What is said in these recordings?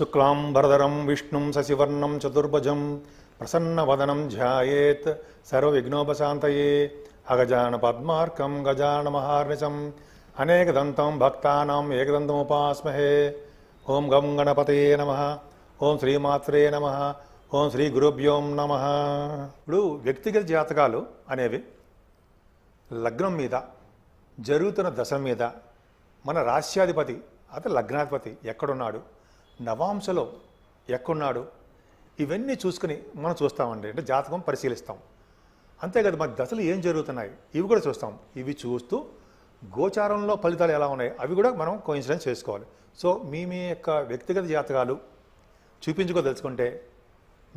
శుక్లాంబరధరం విష్ణుం శశివర్ణం చతుర్భుజం ప్రసన్నవదనం ధ్యాయేత్ సర్వవిఘ్నోపశాంతయే అగజాన పద్మార్కం గజాన మహార్నిశం అనేకదంతం భక్తానాం ఏకదంతముపాస్మహే ఓం గం గణపతయే నమ ఓం శ్రీమాత్రే నమ ఓం శ్రీ గురుభ్యోం నమ ఇప్పుడు వ్యక్తిగత జాతకాలు అనేవి లగ్నం మీద జరుగుతున్న దశ మీద మన రాశ్యాధిపతి అతను లగ్నాధిపతి ఎక్కడున్నాడు నవాంశలో ఎక్కడున్నాడు ఇవన్నీ చూసుకుని మనం చూస్తామండి అంటే జాతకం పరిశీలిస్తాం అంతేకాదు మన దశలు ఏం జరుగుతున్నాయి ఇవి కూడా చూస్తాం ఇవి చూస్తూ గోచారంలో ఫలితాలు ఎలా ఉన్నాయి అవి కూడా మనం కోయిన్సిడెన్స్ చేసుకోవాలి సో మీ మీ యొక్క వ్యక్తిగత జాతకాలు చూపించుకోదలుచుకుంటే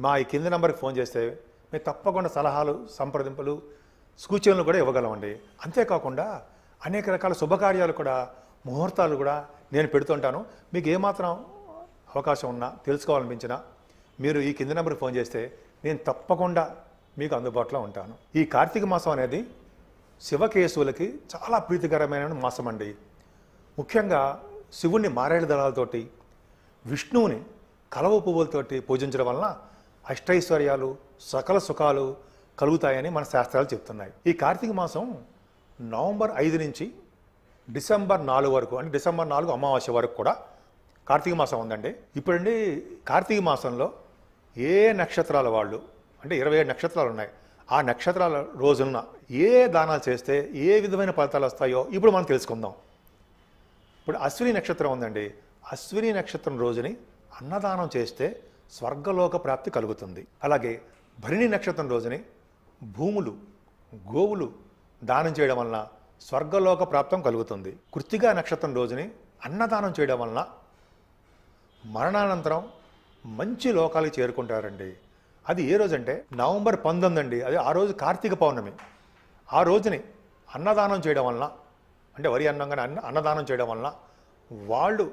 మా ఈ కింది నెంబర్కి ఫోన్ చేస్తే మేము తప్పకుండా సలహాలు సంప్రదింపులు సూచనలు కూడా ఇవ్వగలమండి అంతేకాకుండా అనేక రకాల శుభకార్యాలు కూడా ముహూర్తాలు కూడా నేను పెడుతుంటాను మీకు ఏమాత్రం అవకాశం ఉన్నా తెలుసుకోవాలనిపించినా మీరు ఈ కింది నెంబర్కి ఫోన్ చేస్తే నేను తప్పకుండా మీకు అందుబాటులో ఉంటాను ఈ కార్తీక మాసం అనేది శివకేశవులకి చాలా ప్రీతికరమైన మాసం అండి ముఖ్యంగా శివుణ్ణి మారేడు దళాలతోటి విష్ణువుని కలవ పువ్వులతోటి పూజించడం వలన అష్టైశ్వర్యాలు సకల సుఖాలు కలుగుతాయని మన శాస్త్రాలు చెప్తున్నాయి ఈ కార్తీక మాసం నవంబర్ ఐదు నుంచి డిసెంబర్ నాలుగు వరకు అంటే డిసెంబర్ నాలుగు అమావాస్య వరకు కూడా కార్తీక మాసం ఉందండి ఇప్పుడండి కార్తీక మాసంలో ఏ నక్షత్రాల వాళ్ళు అంటే ఇరవై ఏడు నక్షత్రాలు ఉన్నాయి ఆ నక్షత్రాల రోజున ఏ దానాలు చేస్తే ఏ విధమైన ఫలితాలు వస్తాయో ఇప్పుడు మనం తెలుసుకుందాం ఇప్పుడు అశ్విని నక్షత్రం ఉందండి అశ్విని నక్షత్రం రోజుని అన్నదానం చేస్తే స్వర్గలోక ప్రాప్తి కలుగుతుంది అలాగే భరిణి నక్షత్రం రోజుని భూములు గోవులు దానం చేయడం వలన స్వర్గలోక ప్రాప్తం కలుగుతుంది కృత్తిగా నక్షత్రం రోజుని అన్నదానం చేయడం వలన మరణానంతరం మంచి లోకాలకు చేరుకుంటారండి అది ఏ రోజంటే నవంబర్ పంతొమ్మిది అండి అది ఆ రోజు కార్తీక పౌర్ణమి ఆ రోజుని అన్నదానం చేయడం వలన అంటే వరి అన్నంగానే అన్న అన్నదానం చేయడం వలన వాళ్ళు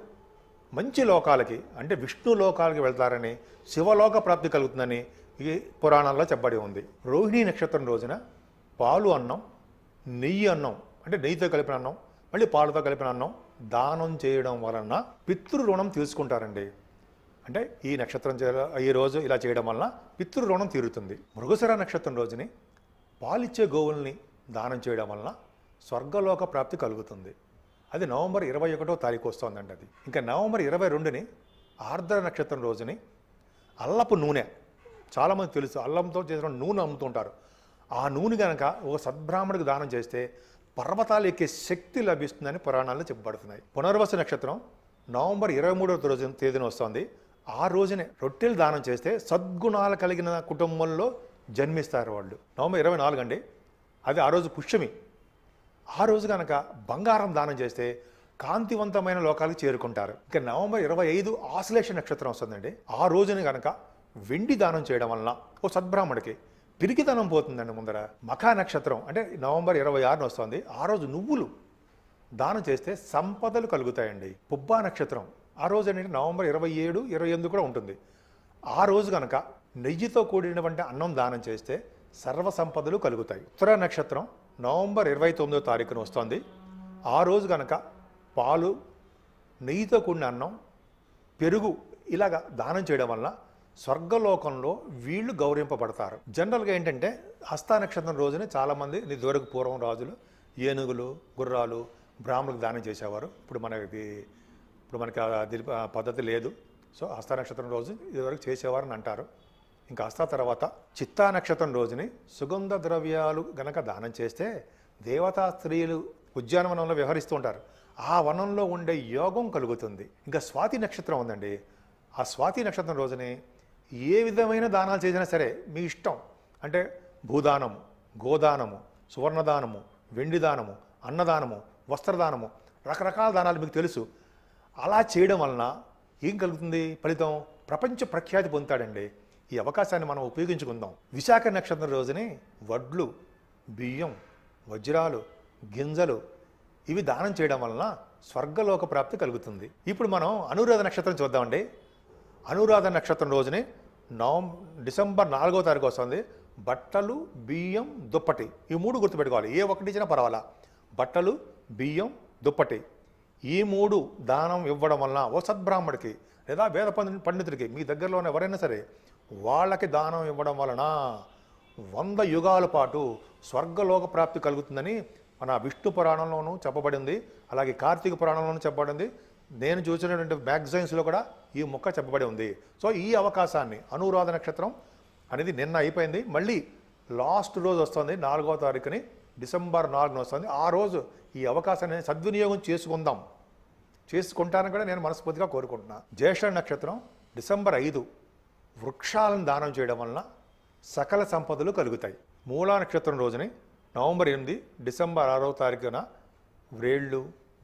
మంచి లోకాలకి అంటే విష్ణు లోకాలకి వెళ్తారని శివలోక ప్రాప్తి కలుగుతుందని ఈ పురాణాల్లో చెప్పబడి ఉంది రోహిణీ నక్షత్రం రోజున పాలు అన్నం నెయ్యి అన్నం అంటే నెయ్యితో కలిపిన అన్నం మళ్ళీ పాలతో కలిపిన అన్నం దానం చేయడం వలన పితృరుణం తీసుకుంటారండి అంటే ఈ నక్షత్రం ఈ రోజు ఇలా చేయడం వలన పితృరుణం తీరుతుంది మృగశర నక్షత్రం రోజుని పాలిచ్చే గోవుల్ని దానం చేయడం వలన స్వర్గలోక ప్రాప్తి కలుగుతుంది అది నవంబర్ ఇరవై ఒకటో తారీఖు వస్తుందండి అది ఇంకా నవంబర్ ఇరవై రెండుని ఆర్ద్ర నక్షత్రం రోజుని అల్లపు నూనె చాలామంది తెలుసు అల్లంతో చేసిన నూనె అమ్ముతుంటారు ఆ నూనె కనుక ఒక సద్బ్రాహ్మణుడికి దానం చేస్తే పర్వతాలు ఎక్కే శక్తి లభిస్తుందని పురాణాలు చెప్పబడుతున్నాయి పునర్వస నక్షత్రం నవంబర్ ఇరవై మూడవ రోజు తేదీన వస్తుంది ఆ రోజునే రొట్టెలు దానం చేస్తే సద్గుణాలు కలిగిన కుటుంబంలో జన్మిస్తారు వాళ్ళు నవంబర్ ఇరవై నాలుగు అండి అది ఆ రోజు పుష్యమి ఆ రోజు కనుక బంగారం దానం చేస్తే కాంతివంతమైన లోకాలకు చేరుకుంటారు ఇంకా నవంబర్ ఇరవై ఐదు ఆశ్లేష నక్షత్రం వస్తుందండి ఆ రోజుని కనుక వెండి దానం చేయడం వలన ఓ సద్బ్రాహ్మడికి పిరికితనం పోతుందండి ముందర మఖా నక్షత్రం అంటే నవంబర్ ఇరవై ఆరున వస్తుంది ఆ రోజు నువ్వులు దానం చేస్తే సంపదలు కలుగుతాయండి పుబ్బా నక్షత్రం ఆ రోజు ఏంటంటే నవంబర్ ఇరవై ఏడు ఇరవై ఎనిమిది కూడా ఉంటుంది ఆ రోజు కనుక నెయ్యితో కూడినటువంటి అన్నం దానం చేస్తే సర్వ సంపదలు కలుగుతాయి ఉత్తర నక్షత్రం నవంబర్ ఇరవై తొమ్మిదో తారీఖున వస్తుంది ఆ రోజు కనుక పాలు నెయ్యితో కూడిన అన్నం పెరుగు ఇలాగ దానం చేయడం వల్ల స్వర్గలోకంలో వీళ్ళు గౌరవింపబడతారు జనరల్గా ఏంటంటే హస్తా నక్షత్రం రోజునే చాలామంది ఇదివరకు పూర్వం రాజులు ఏనుగులు గుర్రాలు బ్రాహ్మణులకు దానం చేసేవారు ఇప్పుడు మనకి ఇప్పుడు మనకి అది పద్ధతి లేదు సో హస్తా నక్షత్రం రోజు ఇదివరకు చేసేవారని అంటారు ఇంకా హస్తా తర్వాత చిత్తా నక్షత్రం రోజుని సుగంధ ద్రవ్యాలు గనక దానం చేస్తే దేవతా స్త్రీలు ఉద్యానవనంలో వ్యవహరిస్తూ ఉంటారు ఆ వనంలో ఉండే యోగం కలుగుతుంది ఇంకా స్వాతి నక్షత్రం ఉందండి ఆ స్వాతి నక్షత్రం రోజుని ఏ విధమైన దానాలు చేసినా సరే మీ ఇష్టం అంటే భూదానము గోదానము సువర్ణదానము వెండి దానము అన్నదానము వస్త్రదానము రకరకాల దానాలు మీకు తెలుసు అలా చేయడం వలన ఏం కలుగుతుంది ఫలితం ప్రపంచ ప్రఖ్యాతి పొందుతాడండి ఈ అవకాశాన్ని మనం ఉపయోగించుకుందాం విశాఖ నక్షత్రం రోజుని వడ్లు బియ్యం వజ్రాలు గింజలు ఇవి దానం చేయడం వలన స్వర్గలోక ప్రాప్తి కలుగుతుంది ఇప్పుడు మనం అనురాధ నక్షత్రం చూద్దామండి అనురాధ నక్షత్రం రోజునే నవంబర్ డిసెంబర్ నాలుగో తారీఖు వస్తుంది బట్టలు బియ్యం దుప్పటి ఈ మూడు గుర్తుపెట్టుకోవాలి ఏ ఒకటి ఇచ్చినా పర్వాలా బట్టలు బియ్యం దుప్పటి ఈ మూడు దానం ఇవ్వడం వలన ఓ సద్బ్రాహ్మడికి లేదా వేద పండితుడికి మీ దగ్గరలో ఉన్న ఎవరైనా సరే వాళ్ళకి దానం ఇవ్వడం వలన వంద యుగాల పాటు స్వర్గలోక ప్రాప్తి కలుగుతుందని మన విష్ణు పురాణంలోనూ చెప్పబడింది అలాగే కార్తీక పురాణంలోనూ చెప్పబడింది నేను చూసినటువంటి మ్యాగజైన్స్లో కూడా ఈ మొక్క చెప్పబడి ఉంది సో ఈ అవకాశాన్ని అనురాధ నక్షత్రం అనేది నిన్న అయిపోయింది మళ్ళీ లాస్ట్ రోజు వస్తుంది నాలుగవ తారీఖుని డిసెంబర్ నాలుగున వస్తుంది ఆ రోజు ఈ అవకాశాన్ని సద్వినియోగం చేసుకుందాం చేసుకుంటానని కూడా నేను మనస్ఫూర్తిగా కోరుకుంటున్నా జ్యేష్ఠ నక్షత్రం డిసెంబర్ ఐదు వృక్షాలను దానం చేయడం వలన సకల సంపదలు కలుగుతాయి మూలా నక్షత్రం రోజుని నవంబర్ ఎనిమిది డిసెంబర్ ఆరో తారీఖున వ్రేళ్ళు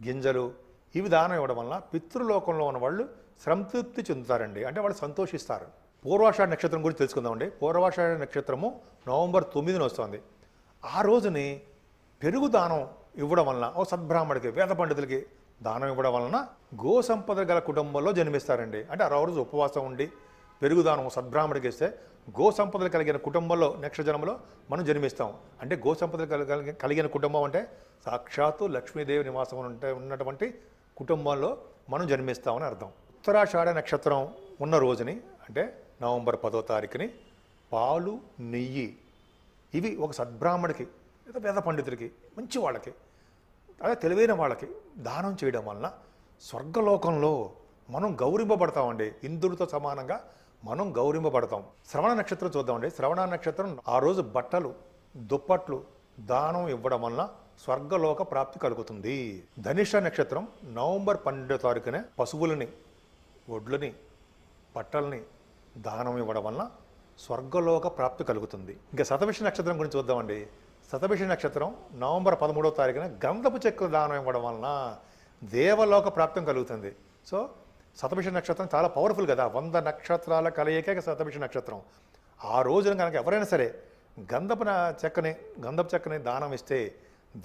గింజలు ఇవి దానం ఇవ్వడం వలన పితృలోకంలో ఉన్న వాళ్ళు సంతృప్తి చెందుతారండి అంటే వాళ్ళు సంతోషిస్తారు పూర్వాషాఢ నక్షత్రం గురించి తెలుసుకుందామండి పూర్వాషాఢ నక్షత్రము నవంబర్ తొమ్మిదిన వస్తుంది ఆ రోజుని పెరుగు దానం ఇవ్వడం వలన ఓ సద్బ్రాహ్మణుడికి వేద పండితులకి దానం ఇవ్వడం వలన గో సంపద గల కుటుంబంలో జన్మిస్తారండి అంటే ఆ రోజు ఉపవాసం ఉండి పెరుగు దానం సద్బ్రాహ్మణుడికి ఇస్తే గో సంపదలు కలిగిన కుటుంబంలో నెక్స్ట్ జన్మలో మనం జన్మిస్తాం అంటే గో సంపదలు కలిగిన కుటుంబం అంటే సాక్షాత్తు లక్ష్మీదేవి నివాసం ఉంటే ఉన్నటువంటి కుటుంబంలో మనం జన్మిస్తామని అర్థం ఉత్తరాషాఢ నక్షత్రం ఉన్న రోజుని అంటే నవంబర్ పదో తారీఖుని పాలు నెయ్యి ఇవి ఒక సద్బ్రాహ్మడికి లేదా పేద పండితుడికి మంచి వాళ్ళకి అదే తెలివైన వాళ్ళకి దానం చేయడం వలన స్వర్గలోకంలో మనం గౌరింపబడతామండి ఇంద్రుడితో సమానంగా మనం గౌరింపబడతాం శ్రవణ నక్షత్రం చూద్దామండి శ్రవణ నక్షత్రం ఆ రోజు బట్టలు దుప్పట్లు దానం ఇవ్వడం వలన స్వర్గలోక ప్రాప్తి కలుగుతుంది ధనిష్ట నక్షత్రం నవంబర్ పన్నెండో తారీఖునే పశువులని ఒడ్లని పట్టల్ని దానం ఇవ్వడం వలన స్వర్గలోక ప్రాప్తి కలుగుతుంది ఇంకా శతభిష నక్షత్రం గురించి చూద్దామండి శతభిష నక్షత్రం నవంబర్ పదమూడవ తారీఖున గంధపు చెక్కులు దానం ఇవ్వడం వలన దేవలోక ప్రాప్తం కలుగుతుంది సో శతభిష నక్షత్రం చాలా పవర్ఫుల్ కదా వంద నక్షత్రాల కలయికే శతభిష నక్షత్రం ఆ రోజున కనుక ఎవరైనా సరే గంధపు చెక్కని గంధపు చెక్కని దానం ఇస్తే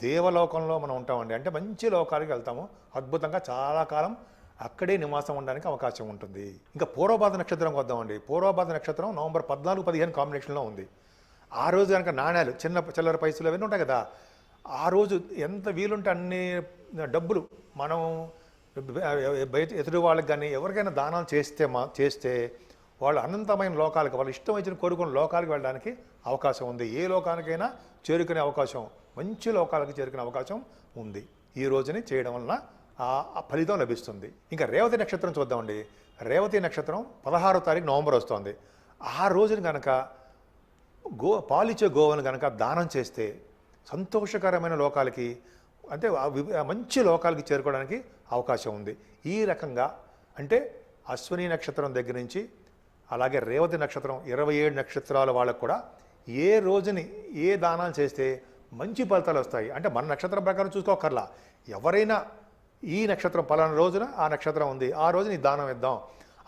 దేవలోకంలో మనం ఉంటామండి అంటే మంచి లోకాలకి వెళ్తాము అద్భుతంగా చాలా కాలం అక్కడే నివాసం ఉండడానికి అవకాశం ఉంటుంది ఇంకా పూర్వబాధ నక్షత్రం వద్దామండి పూర్వబాధ నక్షత్రం నవంబర్ పద్నాలుగు పదిహేను కాంబినేషన్లో ఉంది ఆ రోజు కనుక నాణ్యాలు చిన్న చిల్లర పైసలు అవన్నీ ఉంటాయి కదా ఆ రోజు ఎంత వీలుంటే అన్ని డబ్బులు మనం బయట ఎదురు వాళ్ళకి కానీ ఎవరికైనా దానాలు చేస్తే మా చేస్తే వాళ్ళు అనంతమైన లోకాలకు వాళ్ళు ఇష్టం వచ్చిన కోరుకున్న లోకాలకు వెళ్ళడానికి అవకాశం ఉంది ఏ లోకానికైనా చేరుకునే అవకాశం మంచి లోకాలకు చేరుకునే అవకాశం ఉంది ఈ రోజుని చేయడం వలన ఫలితం లభిస్తుంది ఇంకా రేవతి నక్షత్రం చూద్దామండి రేవతి నక్షత్రం పదహారో తారీఖు నవంబర్ వస్తుంది ఆ రోజున కనుక గో పాలిచ్చే గోవను కనుక దానం చేస్తే సంతోషకరమైన లోకాలకి అంటే మంచి లోకాలకి చేరుకోవడానికి అవకాశం ఉంది ఈ రకంగా అంటే అశ్విని నక్షత్రం దగ్గర నుంచి అలాగే రేవతి నక్షత్రం ఇరవై ఏడు నక్షత్రాల వాళ్ళకు కూడా ఏ రోజుని ఏ దానాలు చేస్తే మంచి ఫలితాలు వస్తాయి అంటే మన నక్షత్రం ప్రకారం చూసుకోకర్లా ఎవరైనా ఈ నక్షత్రం పలానా రోజున ఆ నక్షత్రం ఉంది ఆ రోజు నీ దానం ఇద్దాం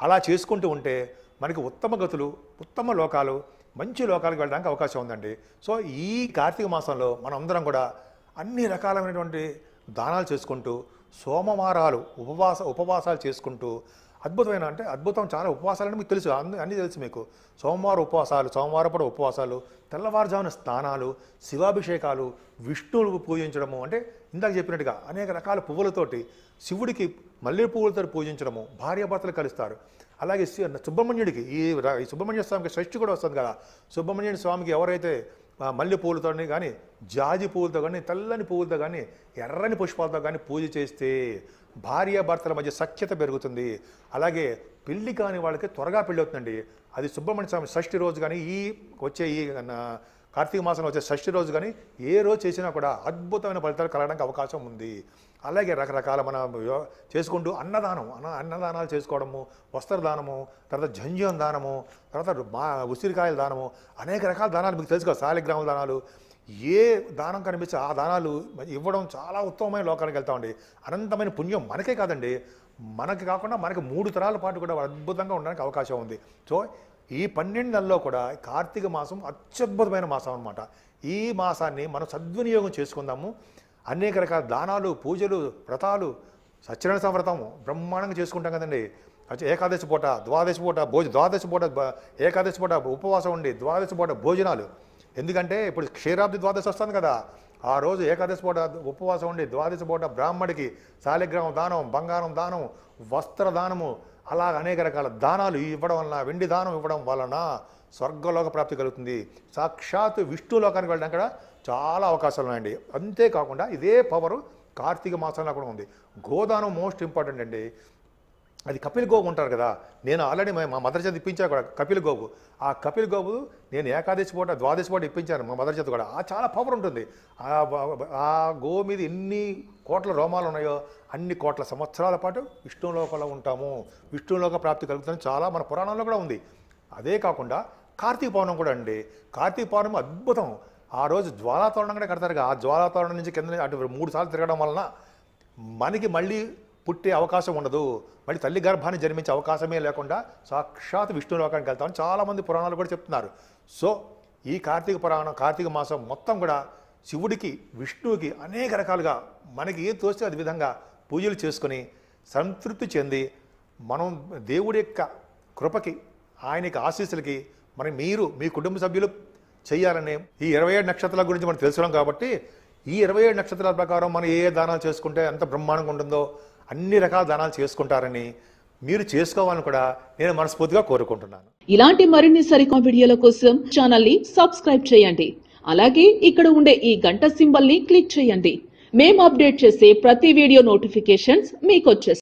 అలా చేసుకుంటూ ఉంటే మనకి ఉత్తమ గతులు ఉత్తమ లోకాలు మంచి లోకాలకు వెళ్ళడానికి అవకాశం ఉందండి సో ఈ కార్తీక మాసంలో మనందరం కూడా అన్ని రకాలైనటువంటి దానాలు చేసుకుంటూ సోమవారాలు ఉపవాస ఉపవాసాలు చేసుకుంటూ అద్భుతమైన అంటే అద్భుతం చాలా ఉపవాసాలని మీకు తెలుసు అన్ని అన్నీ తెలుసు మీకు సోమవారం ఉపవాసాలు సోమవారపడ ఉపవాసాలు తెల్లవారుజామున స్నానాలు శివాభిషేకాలు విష్ణువు పూజించడము అంటే ఇందాక చెప్పినట్టుగా అనేక రకాల పువ్వులతోటి శివుడికి మల్లె పువ్వులతో పూజించడము భార్యాభర్తలు కలుస్తారు అలాగే సుబ్రహ్మణ్యుడికి ఈ ఈ సుబ్రహ్మణ్య స్వామికి షష్ఠి కూడా వస్తుంది కదా సుబ్రహ్మణ్యుడి స్వామికి ఎవరైతే మల్లె పువ్వులతో కానీ జాజి పువ్వులతో కానీ తెల్లని పువ్వులతో కానీ ఎర్రని పుష్పాలతో కానీ పూజ చేస్తే భార్యాభర్తల మధ్య సఖ్యత పెరుగుతుంది అలాగే పెళ్లి కాని వాళ్ళకి త్వరగా పెళ్ళి అవుతుందండి అది సుబ్రహ్మణ్య స్వామి షష్ఠి రోజు కానీ ఈ వచ్చే ఈ కార్తీక మాసంలో వచ్చే షష్ఠి రోజు కానీ ఏ రోజు చేసినా కూడా అద్భుతమైన ఫలితాలు కలగడానికి అవకాశం ఉంది అలాగే రకరకాల మన చేసుకుంటూ అన్నదానం అన్న అన్నదానాలు చేసుకోవడము వస్త్రదానము తర్వాత జంజం దానము తర్వాత మా ఉసిరికాయల దానము అనేక రకాల దానాలు మీకు తెలుసు కదా దానాలు ఏ దానం కనిపిస్తే ఆ దానాలు ఇవ్వడం చాలా ఉత్తమమైన లోకానికి ఉండి అనంతమైన పుణ్యం మనకే కాదండి మనకి కాకుండా మనకి మూడు తరాల పాటు కూడా అద్భుతంగా ఉండడానికి అవకాశం ఉంది సో ఈ పన్నెండు నెలల్లో కూడా కార్తీక మాసం అత్యద్భుతమైన మాసం అనమాట ఈ మాసాన్ని మనం సద్వినియోగం చేసుకుందాము అనేక రకాల దానాలు పూజలు వ్రతాలు సత్యనారాయణ సంవ్రతం బ్రహ్మాండంగా చేసుకుంటాం కదండి ఏకాదశి పూట ద్వాదశి పూట భోజ ద్వాదశి పూట ఏకాదశి పూట ఉపవాసం ఉండి ద్వాదశి పూట భోజనాలు ఎందుకంటే ఇప్పుడు క్షీరాబ్ది ద్వాదశి వస్తుంది కదా ఆ రోజు ఏకాదశి పూట ఉపవాసం ఉండి ద్వాదశి పూట బ్రాహ్మడికి శాలిగ్రామ దానం బంగారం దానం వస్త్ర దానము అలా అనేక రకాల దానాలు ఇవ్వడం వలన వెండి దానం ఇవ్వడం వలన స్వర్గలోక ప్రాప్తి కలుగుతుంది సాక్షాత్ విష్ణులోకానికి వెళ్ళడానికి కూడా చాలా అవకాశాలు ఉన్నాయండి అంతేకాకుండా ఇదే పవరు కార్తీక మాసంలో కూడా ఉంది గోదానం మోస్ట్ ఇంపార్టెంట్ అండి అది కపిల్ గోబు ఉంటారు కదా నేను ఆల్రెడీ మా మదర్ చేత ఇప్పించాను కూడా కపిల్ గోబు ఆ కపిల్ గోబు నేను ఏకాదశి పూట ద్వాదశి పూట ఇప్పించాను మా మదర్ చేత కూడా ఆ చాలా పవర్ ఉంటుంది ఆ గోవు మీద ఎన్ని కోట్ల రోమాలు ఉన్నాయో అన్ని కోట్ల సంవత్సరాల పాటు విష్ణులోకంలో ఉంటాము విష్ణులోక ప్రాప్తి కలుగుతుంది చాలా మన పురాణంలో కూడా ఉంది అదే కాకుండా కార్తీక పౌర్ణం కూడా అండి కార్తీక పౌర్ణమి అద్భుతం ఆ రోజు జ్వాలాతోరణం కూడా కడతారు ఆ జ్వాలాతోరణం నుంచి కింద అటు మూడు సార్లు తిరగడం వలన మనకి మళ్ళీ పుట్టే అవకాశం ఉండదు మళ్ళీ తల్లి గర్భాన్ని జన్మించే అవకాశమే లేకుండా సాక్షాత్ విష్ణు లోకానికి వెళ్తామని చాలామంది పురాణాలు కూడా చెప్తున్నారు సో ఈ కార్తీక పురాణం కార్తీక మాసం మొత్తం కూడా శివుడికి విష్ణువుకి అనేక రకాలుగా మనకి ఏం తోస్తే అది విధంగా పూజలు చేసుకుని సంతృప్తి చెంది మనం దేవుడి యొక్క కృపకి ఆయన యొక్క ఆశీస్సులకి మరి మీరు మీ కుటుంబ సభ్యులు చేయాలనే ఈ ఇరవై ఏడు నక్షత్రాల గురించి మనం తెలుసుకున్నాం కాబట్టి ఈ ఇరవై ఏడు నక్షత్రాల ప్రకారం మనం ఏ ఏ దానాలు చేసుకుంటే ఎంత బ్రహ్మాండంగా ఉంటుందో అన్ని రకాల దానాలు చేసుకుంటారని మీరు చేసుకోవాలని కూడా నేను మనస్ఫూర్తిగా కోరుకుంటున్నాను ఇలాంటి మరిన్ని సరికొత్త వీడియోల కోసం ఛానల్ ని సబ్స్క్రైబ్ చేయండి అలాగే ఇక్కడ ఉండే ఈ గంట సింబల్ ని క్లిక్ చేయండి మేము అప్డేట్ చేసే ప్రతి వీడియో నోటిఫికేషన్స్ మీకు